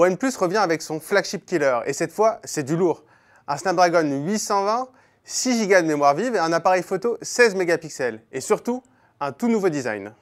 OnePlus revient avec son flagship killer, et cette fois, c'est du lourd. Un Snapdragon 820, 6 Go de mémoire vive et un appareil photo 16 mégapixels, et surtout, un tout nouveau design.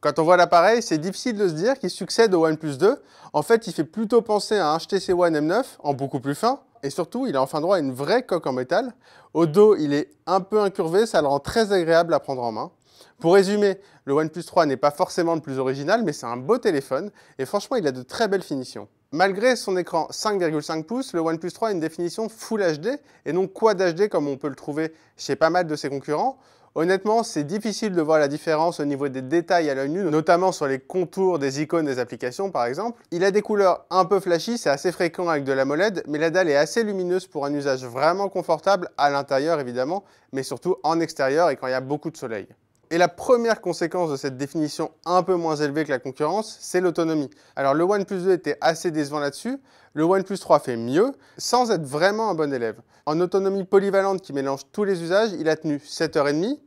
Quand on voit l'appareil, c'est difficile de se dire qu'il succède au OnePlus 2. En fait, il fait plutôt penser à un HTC One M9 en beaucoup plus fin. Et surtout, il a enfin droit à une vraie coque en métal. Au dos, il est un peu incurvé, ça le rend très agréable à prendre en main. Pour résumer, le OnePlus 3 n'est pas forcément le plus original, mais c'est un beau téléphone et franchement, il a de très belles finitions. Malgré son écran 5,5 pouces, le OnePlus 3 a une définition Full HD et non Quad HD comme on peut le trouver chez pas mal de ses concurrents. Honnêtement, c'est difficile de voir la différence au niveau des détails à l'œil nu, notamment sur les contours des icônes des applications par exemple. Il a des couleurs un peu flashy, c'est assez fréquent avec de la molette, mais la dalle est assez lumineuse pour un usage vraiment confortable à l'intérieur évidemment, mais surtout en extérieur et quand il y a beaucoup de soleil. Et la première conséquence de cette définition un peu moins élevée que la concurrence, c'est l'autonomie. Alors le OnePlus 2 était assez décevant là-dessus, le OnePlus 3 fait mieux, sans être vraiment un bon élève. En autonomie polyvalente qui mélange tous les usages, il a tenu 7h30,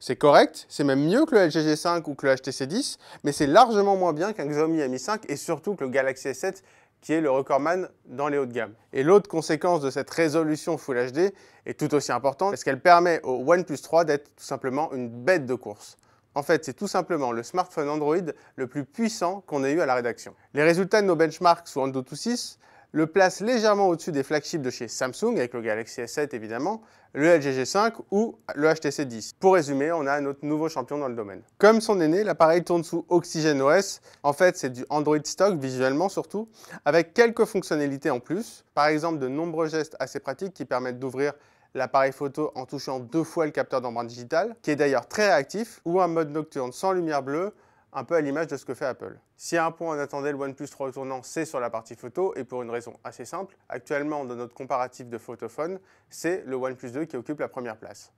c'est correct, c'est même mieux que le LG G5 ou que le HTC 10, mais c'est largement moins bien qu'un Xiaomi Mi 5 et surtout que le Galaxy S7 qui est le recordman dans les hauts de gamme. Et l'autre conséquence de cette résolution Full HD est tout aussi importante parce qu'elle permet au OnePlus 3 d'être tout simplement une bête de course. En fait, c'est tout simplement le smartphone Android le plus puissant qu'on ait eu à la rédaction. Les résultats de nos benchmarks sous Android 6 le place légèrement au-dessus des flagships de chez Samsung, avec le Galaxy S7 évidemment, le LG G5 ou le HTC 10. Pour résumer, on a notre nouveau champion dans le domaine. Comme son aîné, l'appareil tourne sous Oxygen OS. En fait, c'est du Android stock, visuellement surtout, avec quelques fonctionnalités en plus. Par exemple, de nombreux gestes assez pratiques qui permettent d'ouvrir l'appareil photo en touchant deux fois le capteur d'empreinte digitale, qui est d'ailleurs très réactif, ou un mode nocturne sans lumière bleue, un peu à l'image de ce que fait Apple. Si à un point on attendait le OnePlus 3 tournant, c'est sur la partie photo, et pour une raison assez simple, actuellement dans notre comparatif de photophone, c'est le OnePlus 2 qui occupe la première place.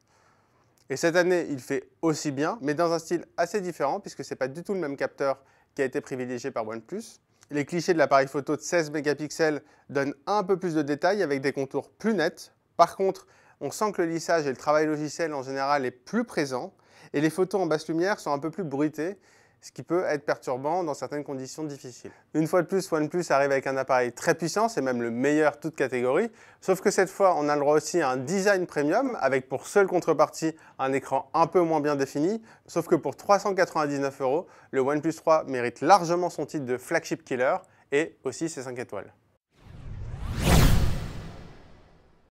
Et cette année, il fait aussi bien, mais dans un style assez différent, puisque ce n'est pas du tout le même capteur qui a été privilégié par OnePlus. Les clichés de l'appareil photo de 16 mégapixels donnent un peu plus de détails avec des contours plus nets. Par contre, on sent que le lissage et le travail logiciel en général est plus présent, et les photos en basse lumière sont un peu plus bruitées, ce qui peut être perturbant dans certaines conditions difficiles. Une fois de plus, OnePlus arrive avec un appareil très puissant, c'est même le meilleur toute catégorie, sauf que cette fois, on a le droit aussi à un design premium, avec pour seule contrepartie un écran un peu moins bien défini, sauf que pour 399 euros, le OnePlus 3 mérite largement son titre de flagship killer et aussi ses 5 étoiles.